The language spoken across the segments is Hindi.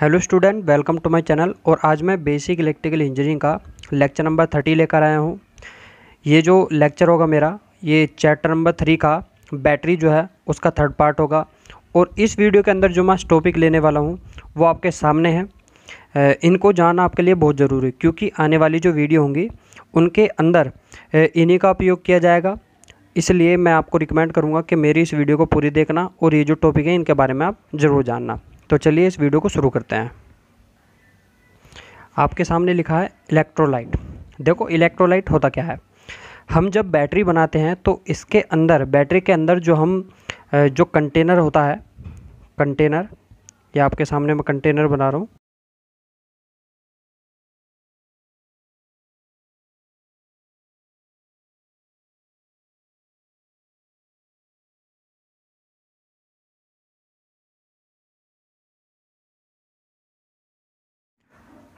hello student welcome to my channel और आज मैं बेसिक इलेक्ट्रिकल इंजीनियरिंग का लेक्चर नंबर थर्टी लेकर आया हूँ ये जो लेक्चर होगा मेरा ये चैप्टर नंबर थ्री का बैटरी जो है उसका थर्ड पार्ट होगा और इस वीडियो के अंदर जो मैं टॉपिक लेने वाला हूँ वो आपके सामने है इनको जानना आपके लिए बहुत ज़रूरी है क्योंकि आने वाली जो वीडियो होंगी उनके अंदर इन्हीं का उपयोग किया जाएगा इसलिए मैं आपको रिकमेंड करूँगा कि मेरी इस वीडियो को पूरी देखना और ये जो टॉपिक है इनके बारे में आप ज़रूर जानना तो चलिए इस वीडियो को शुरू करते हैं आपके सामने लिखा है इलेक्ट्रोलाइट देखो इलेक्ट्रोलाइट होता क्या है हम जब बैटरी बनाते हैं तो इसके अंदर बैटरी के अंदर जो हम जो कंटेनर होता है कंटेनर या आपके सामने मैं कंटेनर बना रहा हूँ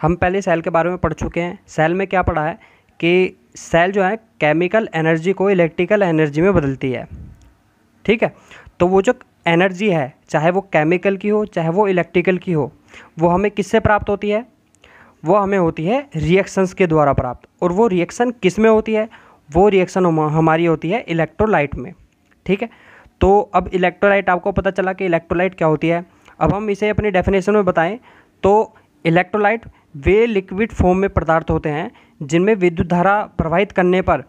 हम पहले सेल के बारे में पढ़ चुके हैं सेल में क्या पढ़ा है कि सेल जो है केमिकल एनर्जी को इलेक्ट्रिकल एनर्जी में बदलती है ठीक है तो वो जो एनर्जी है चाहे वो केमिकल की हो चाहे वो इलेक्ट्रिकल की हो वो हमें किससे प्राप्त होती है वो हमें होती है रिएक्शंस के द्वारा प्राप्त और वो रिएक्शन किस में होती है वो रिएक्शन हमारी होती है इलेक्ट्रोलाइट में ठीक है तो अब इलेक्ट्रोलाइट आपको पता चला कि इलेक्ट्रोलाइट क्या होती है अब हम इसे अपनी डेफिनेशन में बताएं तो इलेक्ट्रोलाइट वे लिक्विड फॉर्म में पदार्थ होते हैं जिनमें विद्युत धारा प्रवाहित करने पर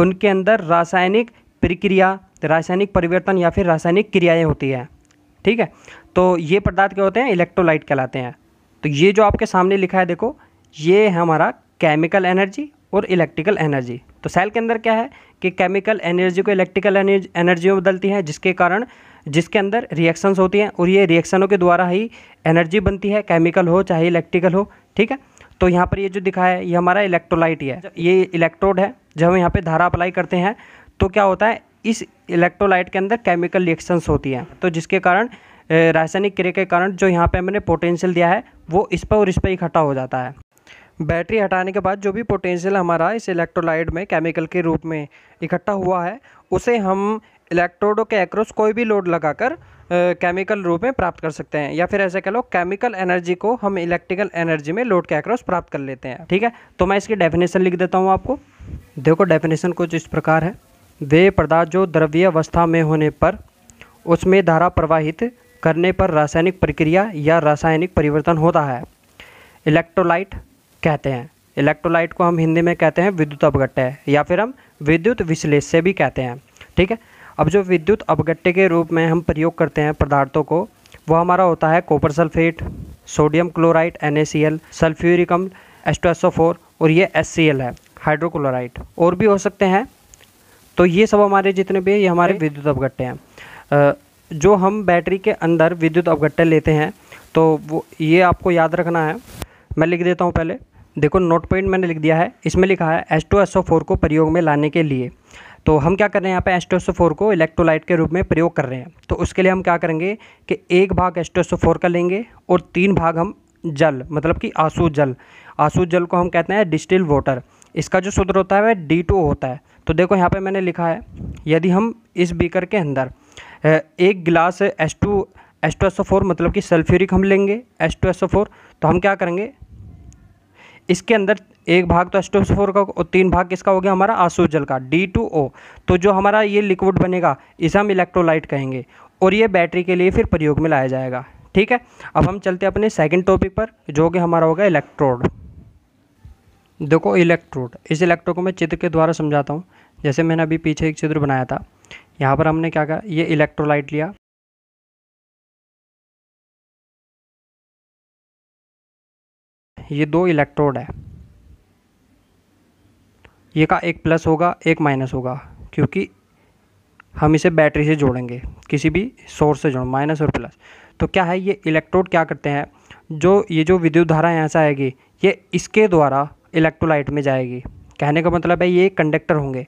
उनके अंदर रासायनिक प्रक्रिया रासायनिक परिवर्तन या फिर रासायनिक क्रियाएं होती है ठीक है तो ये पदार्थ क्या होते हैं इलेक्ट्रोलाइट कहलाते हैं तो ये जो आपके सामने लिखा है देखो ये है हमारा केमिकल एनर्जी और इलेक्ट्रिकल एनर्जी तो सेल के अंदर क्या है कि केमिकल एनर्जी को इलेक्ट्रिकल एनर्जी में बदलती है जिसके कारण जिसके अंदर रिएक्शंस होती हैं और ये रिएक्शनों के द्वारा ही एनर्जी बनती है केमिकल हो चाहे इलेक्ट्रिकल हो ठीक है तो यहाँ पर ये जो दिखाया है ये हमारा इलेक्ट्रोलाइट ही है ये इलेक्ट्रोड है जब हम यहाँ पर धारा अप्लाई करते हैं तो क्या होता है इस इलेक्ट्रोलाइट के अंदर केमिकल रिएक्शंस होती हैं तो जिसके कारण रासायनिक क्रिया के कारण जो यहाँ पे मैंने पोटेंशियल दिया है वो इस पर और इस पर इकट्ठा हो जाता है बैटरी हटाने के बाद जो भी पोटेंशियल हमारा इस इलेक्ट्रोलाइट में केमिकल के रूप में इकट्ठा हुआ है उसे हम इलेक्ट्रोडों के एक्रोस कोई भी लोड लगाकर केमिकल रूप में प्राप्त कर सकते हैं या फिर ऐसे कह लो केमिकल एनर्जी को हम इलेक्ट्रिकल एनर्जी में लोड के एक्रॉस प्राप्त कर लेते हैं ठीक है तो मैं इसकी डेफिनेशन लिख देता हूँ आपको देखो डेफिनेशन कुछ इस प्रकार है वे पदार्थ जो द्रव्य अवस्था में होने पर उसमें धारा प्रवाहित करने पर रासायनिक प्रक्रिया या रासायनिक परिवर्तन होता है इलेक्ट्रोलाइट कहते हैं इलेक्ट्रोलाइट को हम हिंदी में कहते हैं विद्युत अपघट्य या फिर हम विद्युत विश्लेष से भी कहते हैं ठीक है अब जो विद्युत अपगट्टे के रूप में हम प्रयोग करते हैं पदार्थों को वह हमारा होता है copper sulphate sodium chloride N A C L सल्फ्यूरिकम एस एस ओ फोर और ये एस सी एल है हाइड्रोक्लोराइड और भी हो सकते हैं तो ये सब हमारे जितने भी ये हमारे विद्युत अपगट्टे हैं जो हम बैटरी के अंदर विद्युत अपगट्टे लेते हैं तो वो ये आपको याद रखना है मैं लिख देता हूँ पहले देखो नोट पॉइंट मैंने लिख दिया है इसमें लिखा है S two S O four को प्रयोग में लाने के लिए तो हम क्या कर रहे हैं यहाँ पे एस्टोसोफोर को इलेक्ट्रोलाइट के रूप में प्रयोग कर रहे हैं तो उसके लिए हम क्या करेंगे कि एक भाग एस्टोसोफोर का लेंगे और तीन भाग हम जल मतलब कि आंसू जल आंसू जल को हम कहते हैं डिस्टिल वाटर इसका जो सूत्र होता है वह डी टू होता है तो देखो यहाँ पे मैंने लिखा है यदि हम इस बीकर के अंदर एक गिलास S two S two S O four मतलब कि सल्फ्यूरिक हम लेंगे S two S O four तो हम क्या करेंगे इसके अंदर एक भाग तो एस्टोसफोर का और तीन भाग किसका हो गया हमारा आंसू जल का डी टू ओ तो जो हमारा ये लिक्विड बनेगा इसे हम इलेक्ट्रोलाइट कहेंगे और ये बैटरी के लिए फिर प्रयोग में लाया जाएगा ठीक है अब हम चलते हैं अपने सेकंड टॉपिक पर जो कि हमारा होगा इलेक्ट्रोड देखो इलेक्ट्रोड इस इलेक्ट्रोड को मैं चित्र के द्वारा समझाता हूँ जैसे मैंने अभी पीछे एक चित्र बनाया था यहाँ पर हमने क्या कहा ये इलेक्ट्रोलाइट लिया ये दो इलेक्ट्रोड है ये का एक प्लस होगा एक माइनस होगा क्योंकि हम इसे बैटरी से जोड़ेंगे किसी भी सोर्स से जोड़ माइनस और प्लस तो क्या है ये इलेक्ट्रोड क्या करते हैं जो ये जो विद्युत धारा यहाँ से आएगी ये इसके द्वारा इलेक्ट्रोलाइट में जाएगी कहने का मतलब है ये कंडक्टर होंगे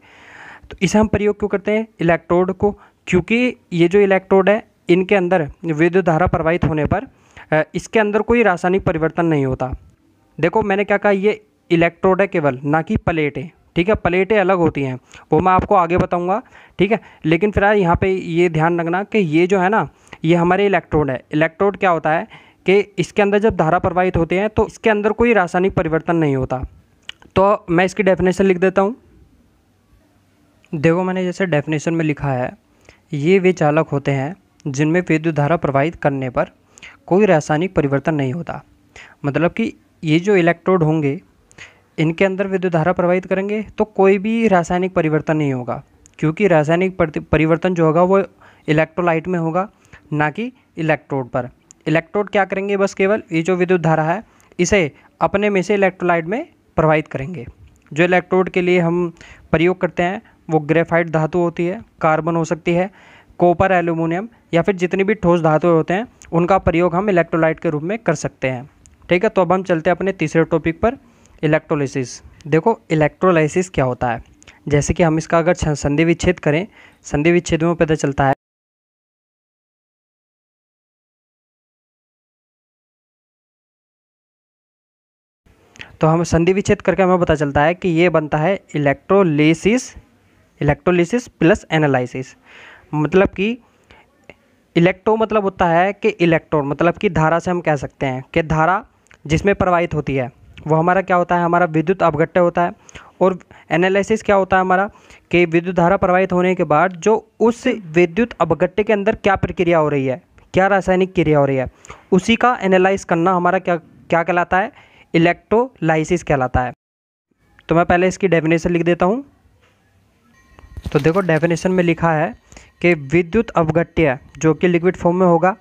तो इसे हम प्रयोग क्यों करते हैं इलेक्ट्रोड को क्योंकि ये जो इलेक्ट्रोड है इनके अंदर विद्युत धारा प्रवाहित होने पर इसके अंदर कोई रासायनिक परिवर्तन नहीं होता देखो मैंने क्या कहा ये इलेक्ट्रोड है केवल ना कि प्लेट है ठीक है प्लेटें अलग होती हैं वो मैं आपको आगे बताऊँगा ठीक है लेकिन फिर आज यहाँ पर ये ध्यान रखना कि ये जो है ना ये हमारे इलेक्ट्रोड है इलेक्ट्रोड क्या होता है कि इसके अंदर जब धारा प्रवाहित होते हैं तो इसके अंदर कोई रासायनिक परिवर्तन नहीं होता तो मैं इसकी डेफिनेशन लिख देता हूँ देखो मैंने जैसे डेफिनेशन में लिखा है ये वे चालक होते हैं जिनमें विद्युत धारा प्रवाहित करने पर कोई रासायनिक परिवर्तन नहीं होता मतलब कि ये जो इलेक्ट्रोड होंगे इनके अंदर विद्युत धारा प्रवाहित करेंगे तो कोई भी रासायनिक परिवर्तन नहीं होगा क्योंकि रासायनिक परिवर्तन जो होगा वो इलेक्ट्रोलाइट में होगा ना कि इलेक्ट्रोड पर इलेक्ट्रोड क्या करेंगे बस केवल ये जो विद्युत धारा है इसे अपने में से इलेक्ट्रोलाइट में प्रवाहित करेंगे जो इलेक्ट्रोड के लिए हम प्रयोग करते हैं वो ग्रेफाइट धातु होती है कार्बन हो सकती है कॉपर एल्यूमिनियम या फिर जितनी भी ठोस धातु होते हैं उनका प्रयोग हम इलेक्ट्रोलाइट के रूप में कर सकते हैं ठीक है तो अब हम चलते हैं अपने तीसरे टॉपिक पर इलेक्ट्रोलाइसिस देखो इलेक्ट्रोलाइसिस क्या होता है जैसे कि हम इसका अगर संधि विच्छेद करें संधि विच्छेद में पता चलता है तो हम संधि विच्छेद करके हमें पता चलता है कि ये बनता है इलेक्ट्रोलिसिस इलेक्ट्रोलिसिस प्लस एनालिसिस मतलब कि इलेक्ट्रो मतलब होता है कि इलेक्ट्रोन मतलब कि धारा से हम कह सकते हैं कि धारा जिसमें प्रवाहित होती है वो हमारा क्या होता है हमारा विद्युत अपघट्य होता है और एनालिसिस क्या होता है हमारा कि विद्युत धारा प्रवाहित होने के बाद जो उस विद्युत अपघट्य के अंदर क्या प्रक्रिया हो रही है क्या रासायनिक क्रिया हो रही है उसी का एनालाइज करना हमारा क्या क्या कहलाता है इलेक्ट्रोलाइसिस कहलाता है तो मैं पहले इसकी डेफिनेशन लिख देता हूँ तो देखो डेफिनेशन में लिखा है कि विद्युत अवघट्य जो कि लिक्विड फॉर्म में होगा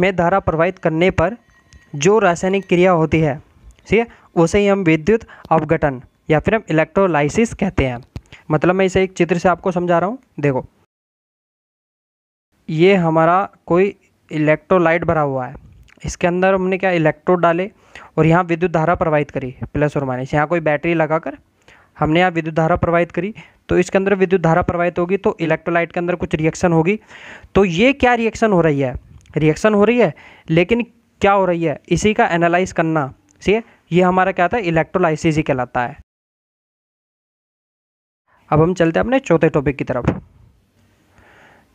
में धारा प्रवाहित करने पर जो रासायनिक क्रिया होती है ठीक है उसे ही हम विद्युत अवगठन या फिर हम इलेक्ट्रोलाइसिस कहते हैं मतलब मैं इसे एक चित्र से आपको समझा रहा हूँ देखो ये हमारा कोई इलेक्ट्रोलाइट भरा हुआ है इसके अंदर हमने क्या इलेक्ट्रोड डाले और यहाँ विद्युत धारा प्रवाहित करी प्लस और माइनस यहाँ कोई बैटरी लगाकर हमने यहाँ विद्युत धारा प्रवाहित करी तो इसके अंदर विद्युत धारा प्रवाहित होगी तो इलेक्ट्रोलाइट के अंदर कुछ रिएक्शन होगी तो ये क्या रिएक्शन हो रही है रिएक्शन हो रही है लेकिन क्या हो रही है इसी का एनालाइज करना ठीक है ये हमारा क्या था इलेक्ट्रोलाइसिस ही कहलाता है अब हम चलते हैं अपने चौथे टॉपिक की तरफ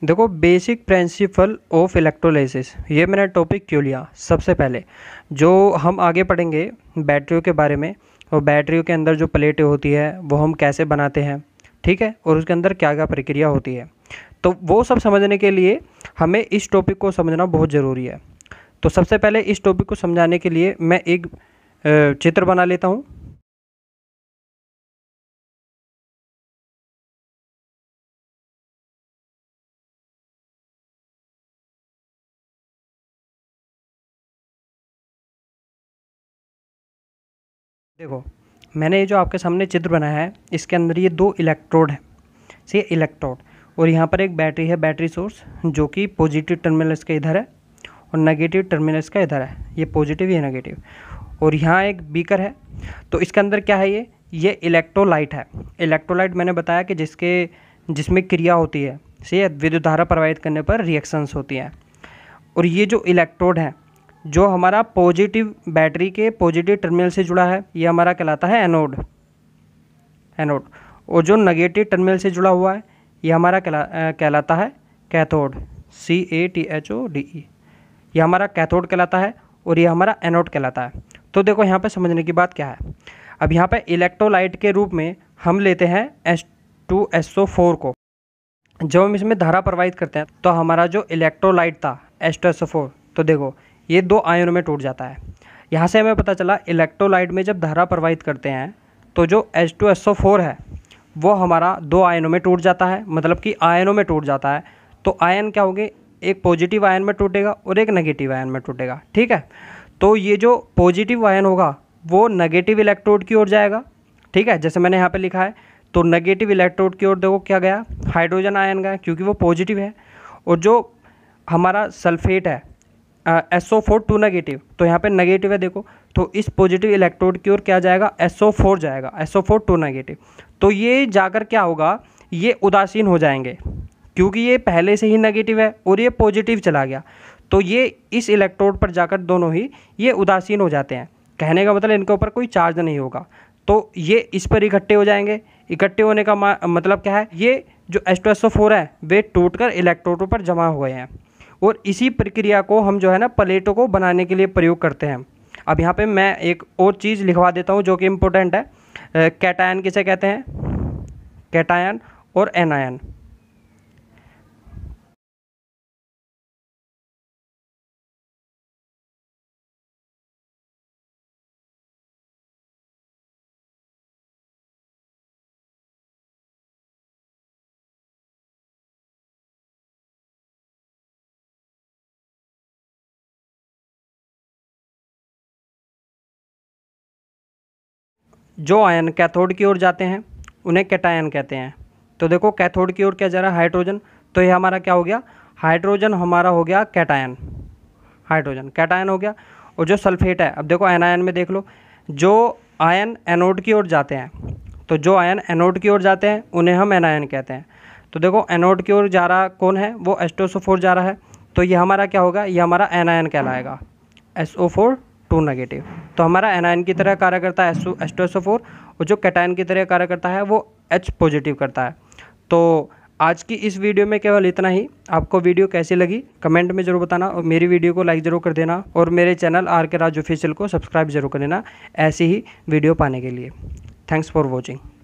देखो बेसिक प्रिंसिपल ऑफ इलेक्ट्रोलाइसिस ये मैंने टॉपिक क्यों लिया सबसे पहले जो हम आगे पढ़ेंगे बैटरियों के बारे में और बैटरियों के अंदर जो प्लेटें होती है वो हम कैसे बनाते हैं ठीक है और उसके अंदर क्या क्या प्रक्रिया होती है तो वो सब समझने के लिए हमें इस टॉपिक को समझना बहुत ज़रूरी है तो सबसे पहले इस टॉपिक को समझाने के लिए मैं एक चित्र बना लेता हूँ देखो मैंने ये जो आपके सामने चित्र बनाया है इसके अंदर ये दो इलेक्ट्रोड है सी इलेक्ट्रोड और यहाँ पर एक बैटरी है बैटरी सोर्स जो कि पॉजिटिव टर्मिनल्स का इधर है और नेगेटिव टर्मिनल्स का इधर है ये पॉजिटिव ये नेगेटिव और यहाँ एक बीकर है तो इसके अंदर क्या है ये ये इलेक्ट्रोलाइट है इलेक्ट्रोलाइट मैंने बताया कि जिसके जिसमें क्रिया होती है से विद्युत धारा प्रवाहित करने पर रिएक्शंस होती हैं और ये जो इलेक्ट्रोड है जो हमारा पॉजिटिव बैटरी के पॉजिटिव टर्मिनल से जुड़ा है ये हमारा कहलाता है एनोड एनोड और जो नेगेटिव टर्मिनल से जुड़ा हुआ है ये हमारा कहला कहलाता है cathode C A T H O D E ये हमारा कैथोड कहलाता है और ये हमारा एनोड कहलाता है तो देखो यहाँ पर समझने की बात क्या है अब यहाँ पर इलेक्ट्रोलाइट के रूप में हम लेते हैं S two S O four को जब हम इसमें धारा प्रवाहित करते हैं तो हमारा जो इलेक्ट्रोलाइट था S two S O four तो देखो ये दो आयनों में टूट जाता है यहाँ से हमें पता चला इलेक्ट्रोलाइट में जब धारा प्रवाहित करते हैं तो जो S two S O four है वो हमारा दो आयनों में टूट जाता है मतलब कि आयनों में टूट जाता है तो आयन क्या होंगे एक पॉजिटिव आयन में टूटेगा और एक नेगेटिव आयन में टूटेगा ठीक है तो ये जो पॉजिटिव आयन होगा वो नेगेटिव इलेक्ट्रोड की ओर जाएगा ठीक है जैसे मैंने यहाँ पे लिखा है तो नेगेटिव इलेक्ट्रोड की ओर देखो क्या गया हाइड्रोजन आयन गया क्योंकि वो पॉजिटिव है और जो हमारा सल्फेट है S O four two negative तो यहाँ पर नेगेटिव है देखो तो इस पॉजिटिव इलेक्ट्रोड की ओर क्या जाएगा एस ओ फोर जाएगा S O four two negative तो ये जाकर क्या होगा ये उदासीन हो जाएंगे क्योंकि ये पहले से ही नेगेटिव है और ये पॉजिटिव चला गया तो ये इस इलेक्ट्रोड पर जाकर दोनों ही ये उदासीन हो जाते हैं कहने का मतलब इनके ऊपर कोई चार्ज नहीं होगा तो ये इस पर इकट्ठे हो जाएंगे इकट्ठे होने का मतलब क्या है ये जो फोर है वे टूट कर इलेक्ट्रोडों पर जमा हुए हैं और इसी प्रक्रिया को हम जो है ना प्लेटों को बनाने के लिए प्रयोग करते हैं अब यहाँ पे मैं एक और चीज़ लिखवा देता हूँ जो कि इम्पोर्टेंट है कैटायन किसे कहते हैं कैटायन और एनायन जो आयन कैथोड की ओर जाते हैं उन्हें कैटायन कहते हैं तो देखो कैथोड की ओर क्या जा रहा है हाइड्रोजन तो ये हमारा क्या हो गया हाइड्रोजन हमारा हो गया कैटायन हाइड्रोजन कैटायन हो गया और जो सल्फेट है अब देखो एनायन में देख लो जो आयन एनोड की ओर जाते हैं तो जो आयन एनोड की ओर जाते हैं उन्हें हम एनायन कहते हैं तो देखो एनोड की ओर जा रहा कौन है वो एस्टोसोफोर जा रहा है तो ये हमारा क्या होगा ये हमारा एनायन कहलाएगा S O four two negative तो हमारा एनायन की तरह कार्य करता है S two S O four और जो कैटायन की तरह कार्य करता है वो एच पॉजिटिव करता है तो आज की इस वीडियो में केवल इतना ही आपको वीडियो कैसी लगी कमेंट में ज़रूर बताना और मेरी वीडियो को लाइक ज़रूर कर देना और मेरे चैनल आर के राज ऑफिशियल को सब्सक्राइब ज़रूर कर देना ऐसी ही वीडियो पाने के लिए थैंक्स फॉर वॉचिंग